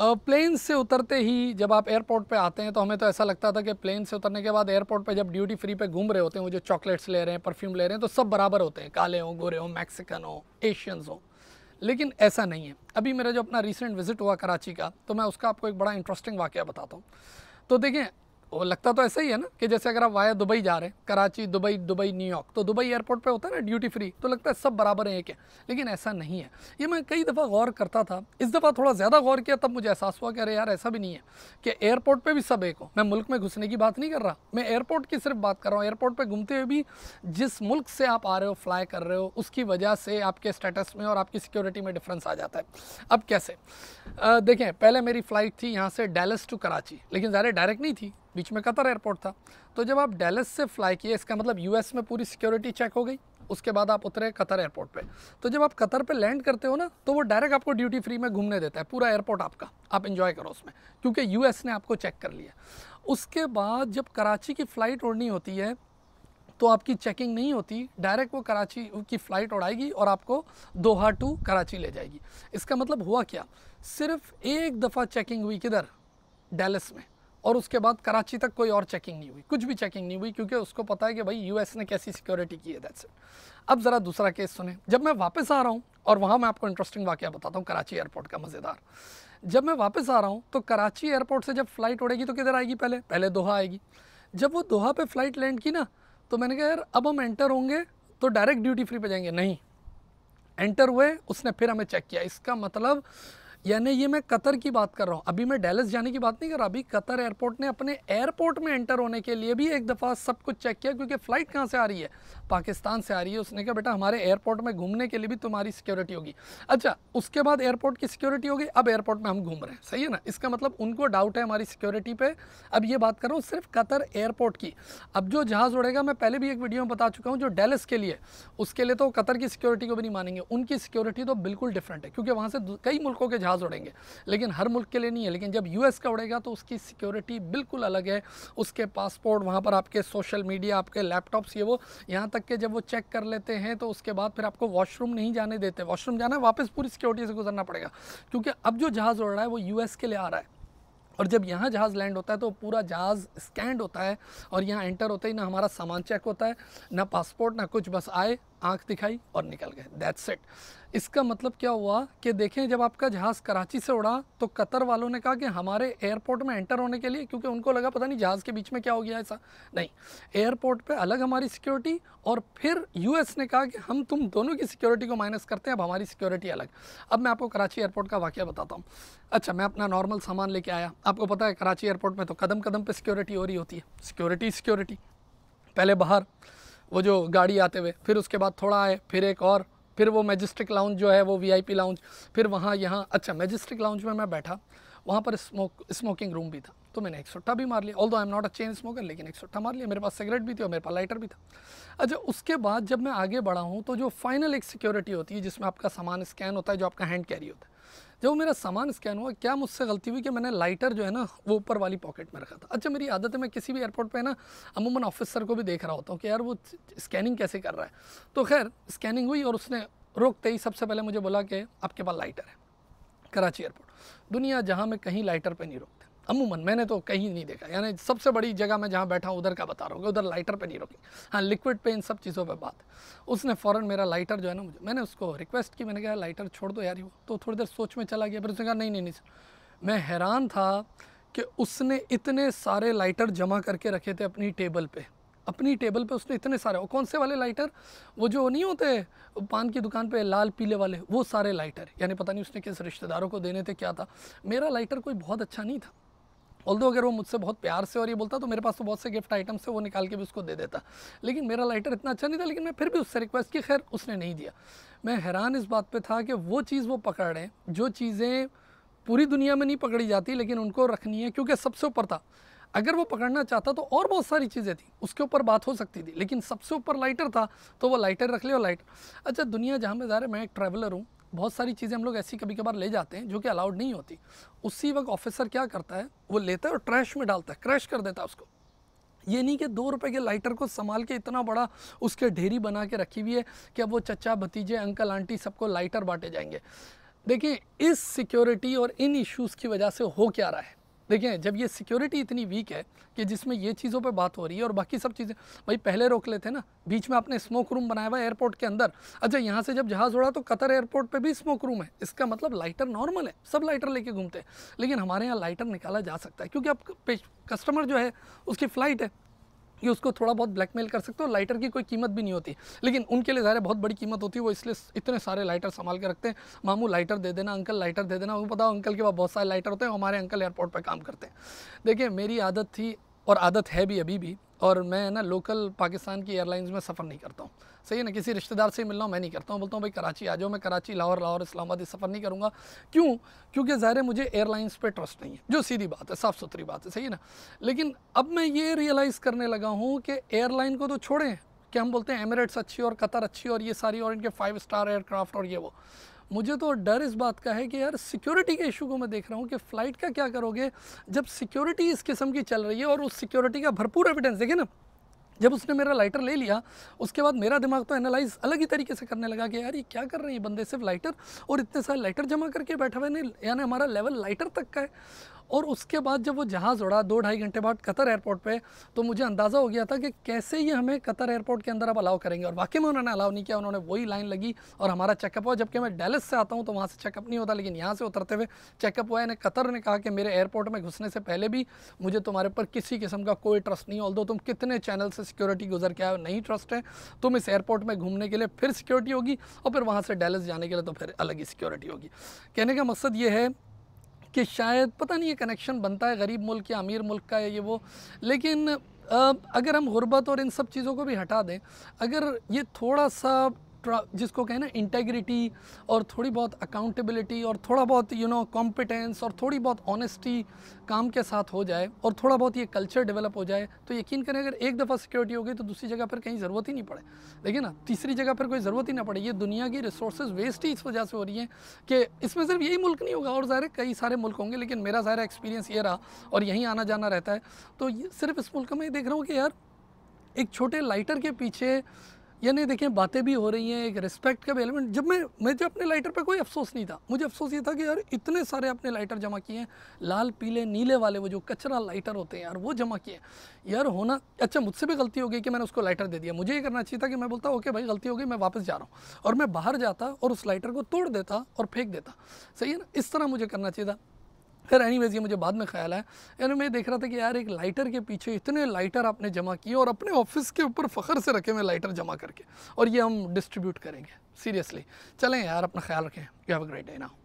plane से उतरते ही जब आप एयरपोर्ट पे आते हैं तो हमें तो ऐसा लगता था कि प्लेन से उतरने के बाद एयरपोर्ट पे जब ड्यूटी फ्री पे घूम रहे होते हैं वो जो चॉकलेट्स ले रहे हैं परफ्यूम ले रहे हैं तो सब बराबर होते हैं काले हों गोरे हों मैक्सिकन हों एशियंस हों लेकिन ऐसा नहीं है अभी मेरा जो अपना रिसेंट विज़िट हुआ कराची का तो मैं उसका आपको एक बड़ा इंटरेस्टिंग वाक्य बताता हूँ तो देखें वो लगता तो ऐसा ही है ना कि जैसे अगर आप वाया दुबई जा रहे हैं कराची दुबई दुबई न्यूयॉर्क तो दुबई एयरपोर्ट पे होता है ना ड्यूटी फ्री तो लगता है सब बराबर है एक है लेकिन ऐसा नहीं है ये मैं कई दफ़ा गौर करता था इस दफ़ा थोड़ा ज़्यादा गौर किया तब मुझे एहसास हुआ कि अरे यार ऐसा भी नहीं है कि एयरपोर्ट पर भी सब एक हो मैं मुल्क में घुसने की बात नहीं कर रहा मैं एयरपोर्ट की सिर्फ बात कर रहा हूँ एयरपोर्ट पर घूमते हुए भी जिस मुल्क से आप आ रहे हो फ्लाई कर रहे हो उसकी वजह से आपके स्टेटस में और आपकी सिक्योरिटी में डिफरेंस आ जाता है अब कैसे देखें पहले मेरी फ़्लाइट थी यहाँ से डैलस टू कराची लेकिन ज़्यादा डायरेक्ट नहीं थी बीच में कतर एयरपोर्ट था तो जब आप डेलस से फ्लाई किए इसका मतलब यू में पूरी सिक्योरिटी चेक हो गई उसके बाद आप उतरे कतर एयरपोर्ट पे तो जब आप कतर पे लैंड करते हो ना तो वो डायरेक्ट आपको ड्यूटी फ्री में घूमने देता है पूरा एयरपोर्ट आपका आप इन्जॉय करो उसमें क्योंकि यूएस ने आपको चेक कर लिया उसके बाद जब कराची की फ़्लाइट उड़नी होती है तो आपकी चेकिंग नहीं होती डायरेक्ट वो कराची की फ़्लाइट उड़ाएगी और आपको दोहा टू कराची ले जाएगी इसका मतलब हुआ क्या सिर्फ एक दफ़ा चेकिंग हुई किधर डेलस में और उसके बाद कराची तक कोई और चेकिंग नहीं हुई कुछ भी चेकिंग नहीं हुई क्योंकि उसको पता है कि भाई यूएस ने कैसी सिक्योरिटी की है दैट्स इट अब ज़रा दूसरा केस सुने जब मैं वापस आ रहा हूँ और वहाँ मैं आपको इंटरेस्टिंग वाक्य बताता हूँ कराची एयरपोर्ट का मज़ेदार जब मैं वापस आ रहा हूँ तो कराची एयरपोर्ट से जब फ्लाइट उड़ेगी तो किधर आएगी पहले पहले दोहा आएगी जब वो दोहा पर फ्लाइट लैंड की ना तो मैंने कहा यार अब हम एंटर होंगे तो डायरेक्ट ड्यूटी फ्री पर जाएंगे नहीं एंटर हुए उसने फिर हमें चेक किया इसका मतलब यानी ये मैं कतर की बात कर रहा हूँ अभी मैं डेलस जाने की बात नहीं कर रहा अभी कतर एयरपोर्ट ने अपने एयरपोर्ट में एंटर होने के लिए भी एक दफ़ा सब कुछ चेक किया क्योंकि फ़्लाइट कहाँ से आ रही है पाकिस्तान से आ रही है उसने कहा बेटा हमारे एयरपोर्ट में घूमने के लिए भी तुम्हारी सिक्योरिटी होगी अच्छा उसके बाद एयरपोर्ट की सिक्योरिटी होगी अब एयरपोर्ट में हम घूम रहे हैं सही है ना इसका मतलब उनको डाउट है हमारी सिक्योरिटी पर अब ये बात कर रहा हूँ सिर्फ कतर एयरपोर्ट की अब जो जहाज़ उड़ेगा मैं पहले भी एक वीडियो में बता चुका हूँ जो डेलस के लिए उसके लिए तो कतर की सिक्योरिटी को भी नहीं मानेंगे उनकी सिक्योरिटी तो बिल्कुल डिफरेंट है क्योंकि वहाँ से कई मुल्कों के जहाज जहाज़ उड़ेंगे लेकिन हर मुल्क के लिए नहीं है लेकिन जब यूएस का उड़ेगा तो उसकी सिक्योरिटी बिल्कुल अलग है उसके पासपोर्ट वहाँ पर आपके सोशल मीडिया आपके लैपटॉप्स ये वो यहाँ तक के जब वो चेक कर लेते हैं तो उसके बाद फिर आपको वॉशरूम नहीं जाने देते वॉशरूम जाना वापस पूरी सिक्योरिटी से गुजरना पड़ेगा क्योंकि अब जो जहाज़ उड़ रहा है वो यूएस के लिए आ रहा है और जब यहाँ जहाज़ लैंड होता है तो पूरा जहाज़ स्कैंड होता है और यहाँ एंटर होते ही ना हमारा सामान चेक होता है ना पासपोर्ट ना कुछ बस आए आंख दिखाई और निकल गए दैट्स इट इसका मतलब क्या हुआ कि देखें जब आपका जहाज़ कराची से उड़ा तो कतर वालों ने कहा कि हमारे एयरपोर्ट में एंटर होने के लिए क्योंकि उनको लगा पता नहीं जहाज़ के बीच में क्या हो गया ऐसा नहीं एयरपोर्ट पे अलग हमारी सिक्योरिटी और फिर यूएस ने कहा कि हम तुम दोनों की सिक्योरिटी को माइनस करते हैं अब हमारी सिक्योरिटी अलग अब मैं आपको कराची एयरपोर्ट का वाक्य बताता हूँ अच्छा मैं अपना नॉर्मल सामान लेके आया आपको पता है कराची एयरपोर्ट में तो कदम कदम पर सिक्योरिटी हो रही होती है सिक्योरिटी सिक्योरिटी पहले बाहर वो जो गाड़ी आते हुए फिर उसके बाद थोड़ा आए फिर एक और फिर वो मैजिस्ट्रिक लाउंज जो है वो वीआईपी लाउंज फिर वहाँ यहाँ अच्छा मैजिस्ट्रिक लाउंज में मैं बैठा वहाँ पर स्मोक स्मोकिंग रूम भी था तो मैंने एक सुट्टा भी मार लिया although I am not a chain smoker लेकिन एक सुट्टा मार लिया मेरे पास सिगरेट भी थी और मेरे पास लाइटर भी था अच्छा उसके बाद जब मैं आगे बढ़ा हूँ तो जो फाइनल एक सिक्योरिटी होती है जिसमें आपका सामान स्कैन होता है जो आपका हैंड कैरी होता है जब वो मेरा सामान स्कैन हुआ क्या मुझसे गलती हुई कि मैंने लाइटर जो है ना वो ऊपर वाली पॉकेट में रखा था अच्छा मेरी आदत है मैं किसी भी एयरपोर्ट पे ना अमूमन ऑफिसर को भी देख रहा होता हूँ कि यार वो स्कैनिंग कैसे कर रहा है तो खैर स्कैनिंग हुई और उसने रोकते ही सबसे पहले मुझे बोला कि आपके पास लाइटर है कराची एयरपोर्ट दुनिया जहाँ मैं कहीं लाइटर पर नहीं रोकता अमूमन मैंने तो कहीं नहीं देखा यानी सबसे बड़ी जगह मैं जहाँ बैठा हूँ उधर का बता रहा हूँ उधर लाइटर पे नहीं रुकी हाँ लिक्विड पे इन सब चीज़ों पे बात उसने फ़ौरन मेरा लाइटर जो है ना मुझे मैंने उसको रिक्वेस्ट की मैंने कहा लाइटर छोड़ दो यार वो तो थोड़ी देर सोच में चला गया फिर उसने कहा नहीं नहीं नहीं सर मैं हैरान था कि उसने इतने सारे लाइटर जमा करके रखे थे अपनी टेबल पर अपनी टेबल पर उसने इतने सारे और कौन से वाले लाइटर वो जो नहीं होते पान की दुकान पे लाल पीले वाले वो सारे लाइटर यानी पता नहीं उसने किस रिश्तेदारों को देने थे क्या था मेरा लाइटर कोई बहुत अच्छा नहीं था ऑल्दो अगर वो मुझसे बहुत प्यार से और ये बोलता तो मेरे पास तो बहुत से गिफ्ट आइटम्स थे वो निकाल के भी उसको दे देता लेकिन मेरा लाइटर इतना अच्छा नहीं था लेकिन मैं फिर भी उससे रिक्वेस्ट की खैर उसने नहीं दिया मैं हैरान इस बात पर था कि वो चीज़ वो पकड़ रहे जो चीज़ें पूरी दुनिया में नहीं पकड़ी जाती लेकिन उनको रखनी है क्योंकि सबसे ऊपर था अगर वो पकड़ना चाहता तो और बहुत सारी चीज़ें थी उसके ऊपर बात हो सकती थी लेकिन सबसे ऊपर लाइटर था तो वो लाइटर रख ले और लाइटर अच्छा दुनिया जहाँ में रहे मैं एक ट्रैवलर हूँ बहुत सारी चीज़ें हम लोग ऐसी कभी कभार ले जाते हैं जो कि अलाउड नहीं होती उसी वक्त ऑफिसर क्या करता है वो लेता है और ट्रैश में डालता है क्रैश कर देता है उसको ये नहीं कि दो रुपए के लाइटर को संभाल के इतना बड़ा उसके ढेरी बना के रखी हुई है कि अब वो चचा भतीजे अंकल आंटी सबको लाइटर बांटे जाएंगे देखिए इस सिक्योरिटी और इन इश्यूज़ की वजह से हो क्या रहा है देखें जब ये सिक्योरिटी इतनी वीक है कि जिसमें ये चीज़ों पर बात हो रही है और बाकी सब चीज़ें भाई पहले रोक लेते ना बीच में आपने स्मोक रूम बनाया हुआ एयरपोर्ट के अंदर अच्छा यहाँ से जब जहाज़ उड़ा तो कतर एयरपोर्ट पे भी स्मोक रूम है इसका मतलब लाइटर नॉर्मल है सब लाइटर लेके घूमते हैं लेकिन हमारे यहाँ लाइटर निकाला जा सकता है क्योंकि आप कस्टमर जो है उसकी फ़्लाइट है कि उसको थोड़ा बहुत ब्लैकमेल कर सकते हो लाइटर की कोई कीमत भी नहीं होती लेकिन उनके लिए ज़ाहिर बहुत बड़ी कीमत होती है वो इसलिए इतने सारे लाइटर संभाल के रखते हैं मामू लाइटर दे देना अंकल लाइटर दे देना वो पता अंकल के पास बहुत सारे लाइटर होते हैं हमारे अंकल एयरपोर्ट पर काम करते हैं देखिए मेरी आदत थी और आदत है भी अभी भी और मैं ना लोकल पाकिस्तान की एयरलाइंस में सफ़र नहीं करता हूँ सही है ना किसी रिश्तेदार से मिलना मैं नहीं करता हूँ बोलता हूँ भाई कराची आ जाओ मैं कराची लाहौर लाहौर इस्लामाबाद सफ़र नहीं करूँगा क्यों क्योंकि ज़ाहिर है मुझे एयरलाइंस पे ट्रस्ट नहीं है जो सीधी बात है साफ़ सुथरी बात है सही है ना लेकिन अब मैं ये रियलाइज़ करने लगा हूँ कि एयरलाइन को तो छोड़ें कि हम बोलते हैं एमरेट्स अच्छी और कतर अच्छी और ये सारी और इनके फाइव स्टार एयरक्राफ्ट और ये वो मुझे तो डर इस बात का है कि यार सिक्योरिटी के इशू को मैं देख रहा हूँ कि फ़्लाइट का क्या करोगे जब सिक्योरिटी इस किस्म की चल रही है और उस सिक्योरिटी का भरपूर एविडेंस देखे ना जब उसने मेरा लाइटर ले लिया उसके बाद मेरा दिमाग तो एनालाइज अलग ही तरीके से करने लगा कि यार ये क्या कर रहे हैं ये बंदे सिर्फ लाइटर और इतने सारे लाइटर जमा करके बैठा हुए हैं यानी हमारा लेवल लाइटर तक का है और उसके बाद जब वो जहाज़ उड़ा दो ढाई घंटे बाद कतर एयरपोर्ट पे तो मुझे अंदाज़ा हो गया था कि कैसे ये हमें कतर एयरपोर्ट के अंदर अब अलाउ करेंगे और वाकई में उन्होंने अलाउ नहीं किया उन्होंने वही लाइन लगी और हमारा चेकअप हुआ जबकि मैं डेलिस से आता हूँ तो वहाँ से चेकअप नहीं होता लेकिन यहाँ से उतरते हुए चेकअप हुआ यानी कतर ने कहा कि मेरे एयरपोर्ट में घुसने से पहले भी मुझे तुम्हारे पर किसी किस्म का कोई ट्रस्ट नहीं ऑल तुम कितने चैनल से सिक्योरिटी गुजर के आए नहीं ट्रस्ट है तुम इस एयरपोर्ट में घूमने के लिए फिर सिक्योरिटी होगी और फिर वहाँ से डेलिस जाने के लिए तो फिर अलग ही सिक्योरिटी होगी कहने का मकसद ये है कि शायद पता नहीं ये कनेक्शन बनता है गरीब मुल्क या अमीर मुल्क का है ये वो लेकिन अगर हम गुर्बत और इन सब चीज़ों को भी हटा दें अगर ये थोड़ा सा जिसको कहें ना इंटेग्रिटी और थोड़ी बहुत अकाउंटेबिलिटी और थोड़ा बहुत यू नो कॉम्पिटेंस और थोड़ी बहुत ऑनेस्टी काम के साथ हो जाए और थोड़ा बहुत ये कल्चर डेवलप हो जाए तो यकीन करें अगर एक दफ़ा सिक्योरिटी हो गई तो दूसरी जगह पर कहीं ज़रूरत ही नहीं पड़े लेकिन ना तीसरी जगह पर कोई ज़रूरत ही ना पड़े ये दुनिया की रिसोर्स वेस्ट ही इस वजह से हो रही है कि इसमें सिर्फ यही मुल्क नहीं होगा और ज़ाहिर कई सारे मुल्क होंगे लेकिन मेरा ज़ाहिर एक्सपीरियंस ये रहा और यहीं आना जाना रहता है तो सिर्फ इस मुल्क में देख रहा हूँ कि यार एक छोटे लाइटर के पीछे यानी देखिए बातें भी हो रही हैं एक रिस्पेक्ट का भी एलिमेंट जब मैं मुझे अपने लाइटर पर कोई अफसोस नहीं था मुझे अफसोस ये था कि यार इतने सारे अपने लाइटर जमा किए हैं लाल पीले नीले वाले वो जो कचरा लाइटर होते हैं यार वो जमा किए यार होना अच्छा मुझसे भी गलती हो गई कि मैंने उसको लाइटर दे दिया मुझे ये करना चाहिए था कि मैं बोलता ओके भाई गलती हो गई मैं वापस जा रहा हूँ और मैं बाहर जाता और उस लाइटर को तोड़ देता और फेंक देता सही है ना इस तरह मुझे करना चाहिए था एनी एनीवेज ये मुझे बाद में ख्याल है यानी मैं देख रहा था कि यार एक लाइटर के पीछे इतने लाइटर आपने जमा किए और अपने ऑफिस के ऊपर फखर से रखे हुए लाइटर जमा करके और ये हम डिस्ट्रीब्यूट करेंगे सीरियसली चलें यार अपना ख्याल रखें you have a great day now